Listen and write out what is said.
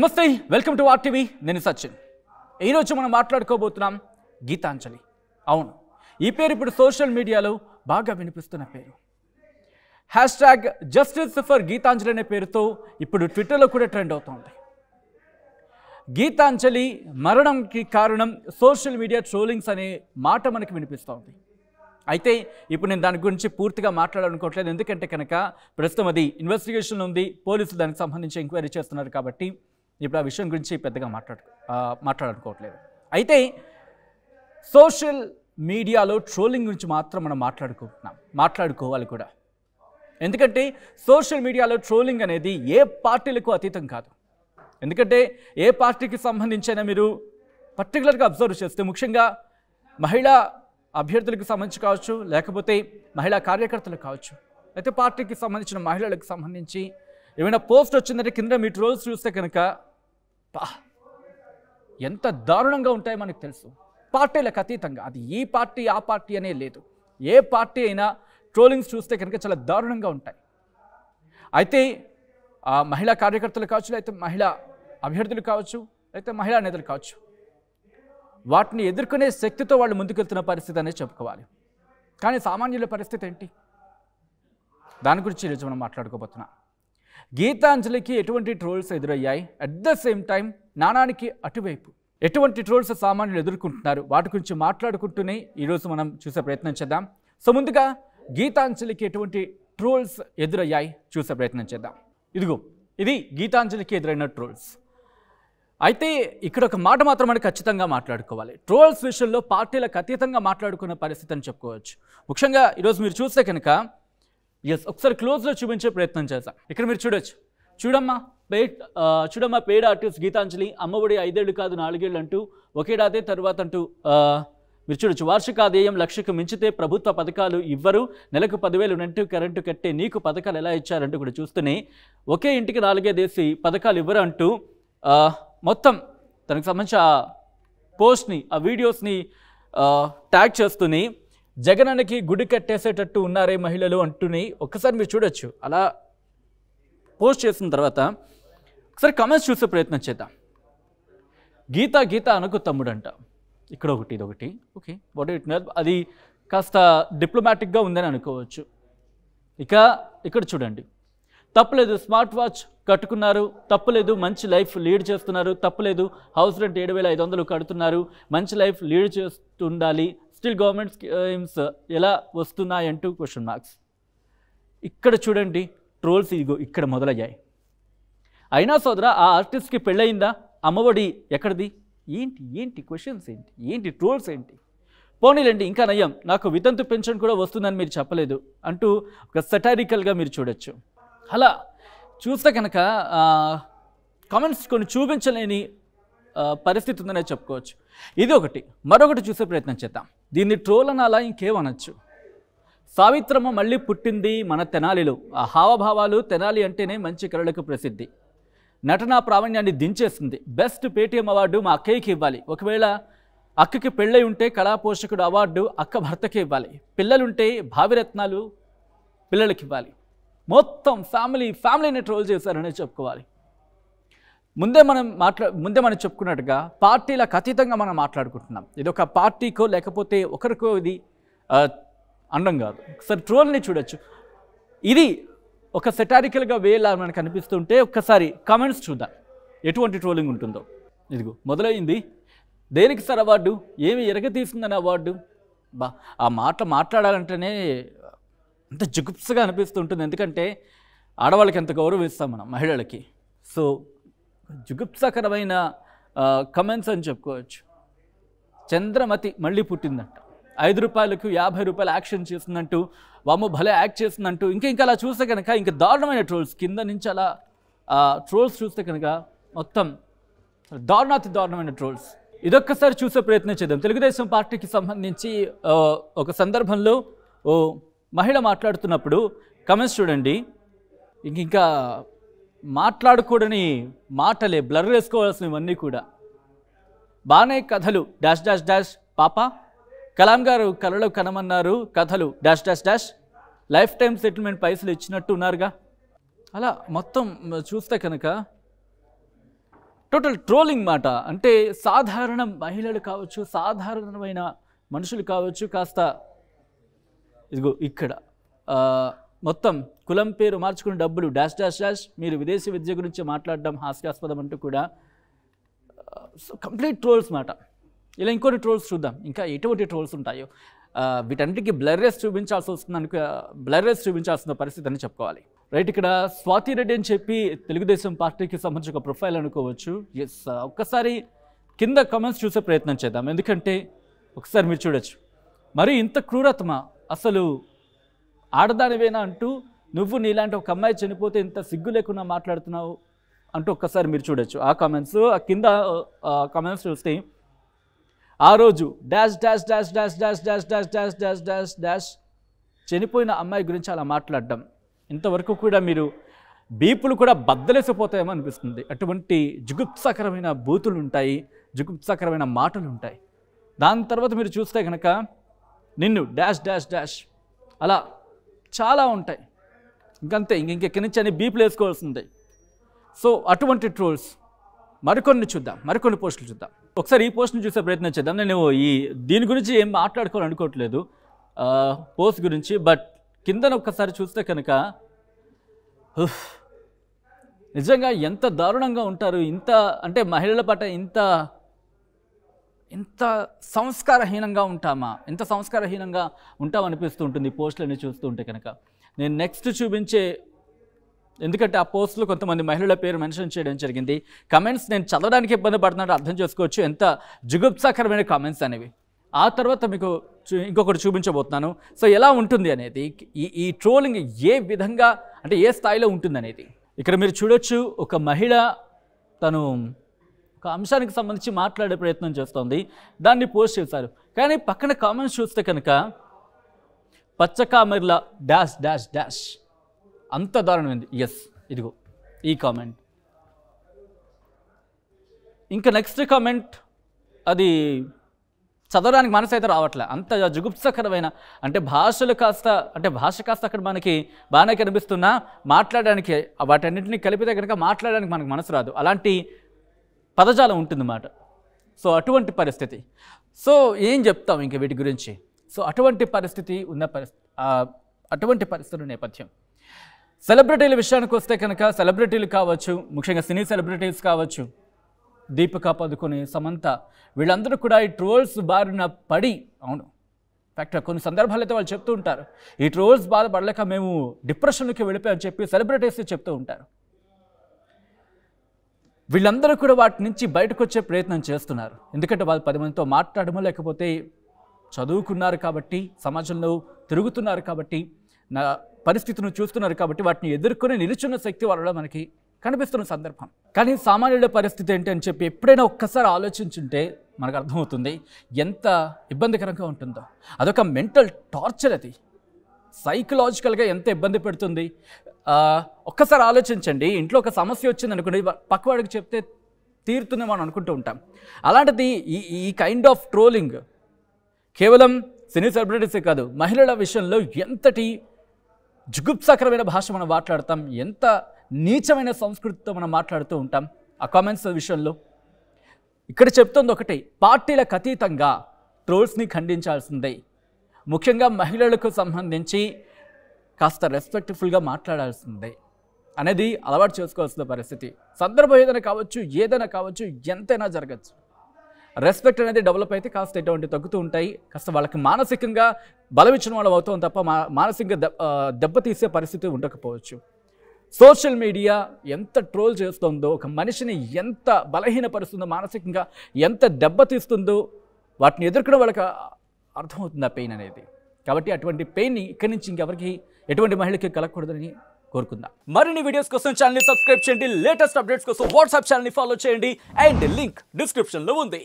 నమస్తే welcome to RTV నేను సచిన్ ఈరోజు మనం మాట్లాడుకోబోతున్నాం గీతాంజలి అవును ఈ పేరు ఇప్పుడు సోషల్ మీడియాలో బాగా వినిపిస్తున్న పేరు hashtag justice for Geetanjali అనే పేరుతో ఇప్పుడు ట్విట్టర్లో కూడా ట్రెండ్ అవుతోంది గీతాంజలి మరణంకి కారణం సోషల్ మీడియా ట్రోలింగ్స్ అనే మాట మనకు వినిపిస్తోంది అయితే ఇప్పుడు నేను దాని గురించి పూర్తిగా మాట్లాడాలనుకోవట్లేదు ఎందుకంటే కనుక ప్రస్తుతం అది ఇన్వెస్టిగేషన్ ఉంది పోలీసులు దానికి సంబంధించి ఎంక్వైరీ చేస్తున్నారు కాబట్టి ఇప్పుడు ఆ విషయం గురించి పెద్దగా మాట్లాడు మాట్లాడుకోవట్లేదు అయితే సోషల్ మీడియాలో ట్రోలింగ్ గురించి మాత్రం మనం మాట్లాడుకుంటున్నాం మాట్లాడుకోవాలి కూడా ఎందుకంటే సోషల్ మీడియాలో ట్రోలింగ్ అనేది ఏ పార్టీలకు అతీతం కాదు ఎందుకంటే ఏ పార్టీకి సంబంధించైనా మీరు పర్టికులర్గా అబ్జర్వ్ చేస్తే ముఖ్యంగా మహిళా అభ్యర్థులకు సంబంధించి కావచ్చు లేకపోతే మహిళా కార్యకర్తలకు కావచ్చు అయితే పార్టీకి సంబంధించిన మహిళలకు సంబంధించి ఏమైనా పోస్ట్ వచ్చిందంటే కింద మీ ట్రోల్స్ చూస్తే కనుక పా ఎంత దారుణంగా ఉంటాయో మనకు తెలుసు పార్టీలకు అతీతంగా అది ఈ పార్టీ ఆ పార్టీ అనే లేదు ఏ పార్టీ అయినా ట్రోలింగ్స్ చూస్తే కనుక చాలా దారుణంగా ఉంటాయి అయితే మహిళా కార్యకర్తలు కావచ్చు లేకపోతే మహిళా అభ్యర్థులు కావచ్చు లేకపోతే మహిళా నేతలు కావచ్చు వాటిని ఎదుర్కొనే శక్తితో వాళ్ళు ముందుకెళ్తున్న పరిస్థితి అనేది చెప్పుకోవాలి కానీ సామాన్యుల పరిస్థితి ఏంటి దాని గురించి ఈరోజు మనం మాట్లాడుకోబోతున్నాం గీతాంజలికి ఎటువంటి ట్రోల్స్ ఎదురయ్యాయి అట్ ద సేమ్ టైం నానానికి అటువైపు ఎటువంటి ట్రోల్స్ సామాన్యులు ఎదుర్కొంటున్నారు వాటి గురించి మాట్లాడుకుంటూనే ఈరోజు మనం చూసే ప్రయత్నం చేద్దాం సో ముందుగా గీతాంజలికి ఎటువంటి ట్రోల్స్ ఎదురయ్యాయి చూసే ప్రయత్నం చేద్దాం ఇదిగో ఇది గీతాంజలికి ఎదురైన ట్రోల్స్ అయితే ఇక్కడ ఒక మాట మాత్రం మనం ఖచ్చితంగా మాట్లాడుకోవాలి ట్రోల్స్ విషయంలో పార్టీలకు అతీతంగా మాట్లాడుకున్న పరిస్థితి అని చెప్పుకోవచ్చు ముఖ్యంగా ఈరోజు మీరు చూస్తే కనుక ఎస్ ఒకసారి క్లోజ్లో చూపించే ప్రయత్నం చేద్దాం ఇక్కడ మీరు చూడొచ్చు చూడమ్మా పేడ్ చూడమ్మా పేడ ఆర్టిస్ట్ గీతాంజలి అమ్మఒడి ఐదేళ్ళు కాదు నాలుగేళ్ళు అంటూ ఒకేడాదే తర్వాత అంటూ మీరు చూడొచ్చు వార్షిక ఆదాయం లక్షకు మించితే ప్రభుత్వ పథకాలు ఇవ్వరు నెలకు పదివేలు నెంటూ కరెంటు కట్టే నీకు పథకాలు ఎలా ఇచ్చారంటూ కూడా చూస్తూనే ఒకే ఇంటికి నాలుగేదేసి పథకాలు ఇవ్వరు అంటూ మొత్తం తనకు సంబంధించి ఆ పోస్ట్ని ఆ వీడియోస్ని ట్యాగ్ చేస్తూనే జగనకి గుడి కట్టేసేటట్టు ఉన్నారే మహిళలు అంటూనే ఒక్కసారి మీరు చూడొచ్చు అలా పోస్ట్ చేసిన తర్వాత ఒకసారి కమెంట్స్ చూసే ప్రయత్నం చేద్దాం గీత గీత అనకు తమ్ముడు అంట ఇక్కడ ఒకటి ఇది ఒకటి ఓకే వాట్ ఇట్ అది కాస్త డిప్లొమాటిక్గా ఉందని అనుకోవచ్చు ఇక ఇక్కడ చూడండి తప్పులేదు స్మార్ట్ వాచ్ కట్టుకున్నారు తప్పులేదు మంచి లైఫ్ లీడ్ చేస్తున్నారు తప్పులేదు హౌస్ రెంట్ ఏడు వేల ఐదు వందలు కడుతున్నారు మంచి లైఫ్ లీడ్ చేస్తుండాలి స్టిల్ గవర్నమెంట్ స్కీమ్స్ ఎలా వస్తున్నాయంటూ క్వశ్చన్ మార్క్స్ ఇక్కడ చూడండి ట్రోల్స్ ఇదిగో ఇక్కడ మొదలయ్యాయి అయినా సోదర ఆ ఆర్టిస్ట్కి పెళ్ళయిందా అమ్మఒడి ఎక్కడిది ఏంటి ఏంటి క్వశ్చన్స్ ఏంటి ఏంటి ట్రోల్స్ ఏంటి పోనీలేండి ఇంకా నయం నాకు వితంతు పెన్షన్ కూడా వస్తుందని మీరు చెప్పలేదు అంటూ ఒక సెటారికల్గా మీరు చూడొచ్చు అలా చూస్తే కనుక కామెంట్స్ కొన్ని చూపించలేని పరిస్థితి ఉందనే చెప్పుకోవచ్చు ఇది ఒకటి మరొకటి చూసే ప్రయత్నం చేద్దాం దీన్ని ట్రోల్ అనాలా ఇంకేమనొచ్చు సావిత్రమ్మ మళ్ళీ పుట్టింది మన తెనాలిలో ఆ హావభావాలు తెనాలి అంటేనే మంచి కళలకు ప్రసిద్ధి నటనా ప్రావీణ్యాన్ని దించేసింది బెస్ట్ పేటీఎం అవార్డు మా అక్కయ్యకి ఇవ్వాలి ఒకవేళ అక్కకి పెళ్ళై ఉంటే కళాపోషకుడు అవార్డు అక్క భర్తకి ఇవ్వాలి పిల్లలుంటే భావిరత్నాలు పిల్లలకి ఇవ్వాలి మొత్తం ఫ్యామిలీ ఫ్యామిలీని ట్రోల్ చేశారనే చెప్పుకోవాలి ముందే మనం మాట్లా ముందే మనం చెప్పుకున్నట్టుగా పార్టీలకు అతీతంగా మనం మాట్లాడుకుంటున్నాం ఇది ఒక పార్టీకో లేకపోతే ఒకరికో ఇది అండం కాదు ఒకసారి ట్రోల్ని చూడొచ్చు ఇది ఒక సెటారికల్గా వేయాల మనకు అనిపిస్తుంటే ఒక్కసారి కామెంట్స్ చూద్దాం ఎటువంటి ట్రోలింగ్ ఉంటుందో ఇదిగో మొదలైంది దేనికి సార్ అవార్డు ఏమి ఎరగతీసిందని అవార్డు బా ఆ మాట మాట్లాడాలంటేనే అంత జుగుప్సగా అనిపిస్తుంటుంది ఎందుకంటే ఆడవాళ్ళకి ఎంత గౌరవం ఇస్తాం మనం మహిళలకి సో జుగుప్సాకరమైన కమెంట్స్ అని చెప్పుకోవచ్చు చంద్రమతి మళ్ళీ పుట్టిందంట ఐదు రూపాయలకు యాభై రూపాయలు యాక్షన్ చేసిందంటూ వాము భలే యాక్ట్ చేసిందంటూ ఇంకా ఇంకా అలా చూస్తే కనుక ఇంకా దారుణమైన ట్రోల్స్ కింద నుంచి అలా ట్రోల్స్ చూస్తే కనుక మొత్తం దారుణాతి దారుణమైన ట్రోల్స్ ఇదొక్కసారి చూసే ప్రయత్నం చేద్దాం తెలుగుదేశం పార్టీకి సంబంధించి ఒక సందర్భంలో ఓ మహిళ మాట్లాడుతున్నప్పుడు కమెంట్స్ చూడండి ఇంక ఇంకా మాట్లాడకూడని మాటలే బ్లర్ వేసుకోవాల్సినవన్నీ కూడా బాగానే కథలు డాష్ డాష్ డాష్ పాప కలాం గారు కలలో కనమన్నారు కథలు dash dash dash life time settlement పైసలు ఇచ్చినట్టు ఉన్నారుగా అలా మొత్తం చూస్తే కనుక టోటల్ ట్రోలింగ్ మాట అంటే సాధారణ మహిళలు కావచ్చు సాధారణమైన మనుషులు కావచ్చు కాస్త ఇదిగో ఇక్కడ మొత్తం కులం పేరు మార్చుకుని డబ్బులు డాష్ డాష్ డాష్ మీరు విదేశీ విద్య గురించి మాట్లాడడం హాస్యాస్పదం అంటూ కూడా కంప్లీట్ uh, ట్రోల్స్ మాట ఇలా ఇంకోటి ట్రోల్స్ చూద్దాం ఇంకా ఎటువంటి ట్రోల్స్ ఉంటాయో uh, వీటన్నిటికీ బ్లర్రెస్ చూపించాల్సి వస్తుంది అనుకు బ్లర్రెస్ uh, చూపించాల్సిన పరిస్థితి అని చెప్పుకోవాలి రైట్ ఇక్కడ స్వాతి రెడ్డి అని చెప్పి తెలుగుదేశం పార్టీకి సంబంధించిన ఒక ప్రొఫైల్ అనుకోవచ్చు ఎస్ ఒక్కసారి కింద కమెంట్స్ చూసే ప్రయత్నం చేద్దాం ఎందుకంటే ఒకసారి మీరు చూడొచ్చు మరి ఇంత క్రూరత్మ అసలు ఆడదానివేనా అంటూ నువ్వు నీలాంటి ఒక అమ్మాయి చనిపోతే ఇంత సిగ్గు లేకుండా మాట్లాడుతున్నావు అంటూ ఒక్కసారి మీరు చూడొచ్చు ఆ కామెంట్స్ ఆ కింద కామెంట్స్ చూస్తే ఆ రోజు dash dash dash dash dash dash dash dash dash dash dash చనిపోయిన అమ్మాయి గురించి అలా మాట్లాడడం ఇంతవరకు కూడా మీరు బీపులు కూడా బద్దలేసిపోతాయేమో అనిపిస్తుంది అటువంటి జుగుప్సకరమైన బూతులు ఉంటాయి జుగుప్సకరమైన మాటలు ఉంటాయి దాని తర్వాత మీరు చూస్తే కనుక నిన్ను డాష్ డాష్ డాష్ అలా చాలా ఉంటాయి ఇంకంతే ఇంక ఎక్కడి నుంచి అని బీపులు వేసుకోవాల్సి ఉంటాయి సో అటువంటి ట్రోల్స్ మరికొన్ని చూద్దాం మరికొన్ని పోస్టులు చూద్దాం ఒకసారి ఈ పోస్ట్ని చూసే ప్రయత్నం చేద్దాం నేను ఈ దీని గురించి ఏం మాట్లాడుకోవాలనుకోవట్లేదు పోస్ట్ గురించి బట్ కిందన ఒక్కసారి చూస్తే కనుక నిజంగా ఎంత దారుణంగా ఉంటారు ఇంత అంటే మహిళల పట్ల ఇంత ఎంత సంస్కారహీనంగా ఉంటామా ఎంత సంస్కారహీనంగా ఉంటామనిపిస్తూ ఉంటుంది పోస్టులన్నీ చూస్తూ ఉంటే కనుక నేను నెక్స్ట్ చూపించే ఎందుకంటే ఆ పోస్టులో కొంతమంది మహిళల పేరు మెన్షన్ చేయడం జరిగింది కమెంట్స్ నేను చదవడానికి ఇబ్బంది పడుతున్నట్టు అర్థం చేసుకోవచ్చు ఎంత జుగుప్సాకరమైన కామెంట్స్ అనేవి ఆ తర్వాత మీకు ఇంకొకటి చూపించబోతున్నాను సో ఎలా ఉంటుంది అనేది ఈ ఈ ట్రోలింగ్ ఏ విధంగా అంటే ఏ స్థాయిలో ఉంటుంది అనేది ఇక్కడ మీరు చూడొచ్చు ఒక మహిళ తను ఒక అంశానికి సంబంధించి మాట్లాడే ప్రయత్నం చేస్తుంది దాన్ని పోస్ట్ చేశారు కానీ పక్కన కామెంట్స్ చూస్తే కనుక పచ్చకామెర్ల డాష్ డాష్ డాష్ అంత దారుణమైంది ఎస్ ఇదిగో ఈ కామెంట్ ఇంకా నెక్స్ట్ కామెంట్ అది చదవడానికి మనసు అయితే రావట్లే అంత జుగుప్సకరమైన అంటే భాషలు కాస్త అంటే భాష కాస్త అక్కడ మనకి బాగానే కనిపిస్తున్నా మాట్లాడడానికి వాటన్నింటినీ కలిపితే కనుక మాట్లాడడానికి మనకు మనసు రాదు అలాంటి పదజాలం ఉంటుంది అన్నమాట సో అటువంటి పరిస్థితి సో ఏం చెప్తాం ఇంక వీటి గురించి సో అటువంటి పరిస్థితి ఉన్న పరిస్థితి అటువంటి పరిస్థితుల నేపథ్యం సెలబ్రిటీల విషయానికి వస్తే కనుక సెలబ్రిటీలు కావచ్చు ముఖ్యంగా సినీ సెలబ్రిటీస్ కావచ్చు దీపికా పదుకొని సమంత వీళ్ళందరూ కూడా ఈ ట్రోల్స్ బారిన పడి అవును ఫ్యాక్ట్ కొన్ని సందర్భాలు అయితే వాళ్ళు చెప్తూ ఉంటారు ఈ ట్రోల్స్ బాధపడలేక మేము డిప్రెషన్కి వెళ్ళిపోయామని చెప్పి సెలబ్రిటీస్ చెప్తూ ఉంటారు వీళ్ళందరూ కూడా వాటి నుంచి బయటకు వచ్చే ప్రయత్నం చేస్తున్నారు ఎందుకంటే వాళ్ళు పది మందితో మాట్లాడము లేకపోతే చదువుకున్నారు కాబట్టి సమాజంలో తిరుగుతున్నారు కాబట్టి నా పరిస్థితిని చూస్తున్నారు కాబట్టి వాటిని ఎదుర్కొని నిలుచున్న శక్తి వాళ్ళలో మనకి కనిపిస్తున్న సందర్భం కానీ సామాన్యుల పరిస్థితి ఏంటి అని చెప్పి ఎప్పుడైనా ఒక్కసారి ఆలోచించుంటే మనకు అర్థమవుతుంది ఎంత ఇబ్బందికరంగా ఉంటుందో అదొక మెంటల్ టార్చర్ అది సైకలాజికల్గా ఎంత ఇబ్బంది పెడుతుంది ఒక్కసారి ఆలోచించండి ఇంట్లో ఒక సమస్య వచ్చింది అనుకోండి పక్కవాడికి చెప్తే తీరుతుంది మనం అనుకుంటూ ఉంటాం అలాంటిది ఈ ఈ కైండ్ ఆఫ్ ట్రోలింగ్ కేవలం సినీ సెలబ్రిటీసే కాదు మహిళల విషయంలో ఎంతటి జుగుప్సాకరమైన భాష మనం మాట్లాడతాం ఎంత నీచమైన సంస్కృతితో మనం మాట్లాడుతూ ఉంటాం ఆ కామెంట్స్ విషయంలో ఇక్కడ చెప్తుంది ఒకటి పార్టీలకు అతీతంగా ట్రోల్స్ని ఖండించాల్సిందే ముఖ్యంగా మహిళలకు సంబంధించి కాస్త రెస్పెక్ట్ఫుల్గా మాట్లాడాల్సిందే అనేది అలవాటు చేసుకోవాల్సిన పరిస్థితి సందర్భం ఏదైనా కావచ్చు ఏదైనా కావచ్చు ఎంతైనా జరగచ్చు రెస్పెక్ట్ అనేది డెవలప్ అయితే కాస్త ఎటువంటి తగ్గుతూ ఉంటాయి కాస్త వాళ్ళకి మానసికంగా బలమిచ్చిన వాళ్ళు అవుతాం తప్ప మా మానసికంగా దెబ్బతీసే పరిస్థితి ఉండకపోవచ్చు సోషల్ మీడియా ఎంత ట్రోల్ చేస్తుందో ఒక మనిషిని ఎంత బలహీనపరుస్తుందో మానసికంగా ఎంత దెబ్బతీస్తుందో వాటిని ఎదుర్కొనే వాళ్ళకి అర్థమవుతుంది ఆ పెయిన్ అనేది కాబట్టి అటువంటి పెయిన్ని ఇక్కడి నుంచి ఇంకెవరికి ఎటువంటి మహిళకి కలగకూడదని కోరుకుందాం మరిన్ని వీడియోస్ కోసం ఛానల్ని సబ్స్క్రైబ్ చేయండి లేటెస్ట్ అప్డేట్స్ కోసం వాట్సాప్ ఛానల్ని ఫాలో చేయండి అండ్ లింక్ డిస్క్రిప్షన్లో ఉంది